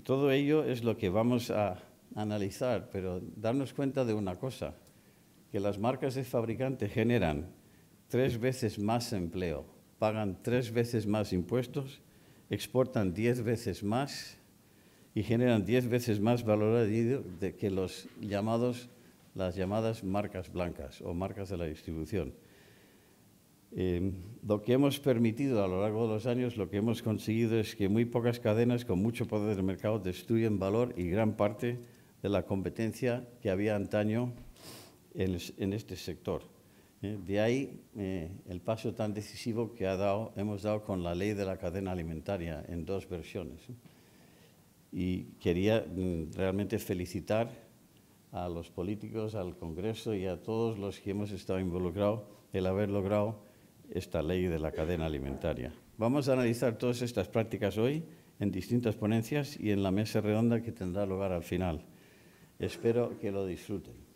todo ello es lo que vamos a analizar, pero darnos cuenta de una cosa, que las marcas de fabricante generan tres veces más empleo, pagan tres veces más impuestos, exportan diez veces más y generan diez veces más valor añadido que las llamadas marcas blancas o marcas de la distribución. Eh, lo que hemos permitido a lo largo de los años, lo que hemos conseguido es que muy pocas cadenas con mucho poder de mercado destruyen valor y gran parte de la competencia que había antaño en, este sector. ¿eh? de ahí eh, el paso tan decisivo que ha dado, hemos dado con la ley de la cadena alimentaria en dos versiones. ¿eh? Y quería mm, realmente felicitar a los políticos, al Congreso y a todos los que hemos estado involucrados el haber logrado esta ley de la cadena alimentaria. Vamos a analizar todas estas prácticas hoy en distintas ponencias y en la mesa redonda que tendrá lugar al final. Espero que lo disfruten.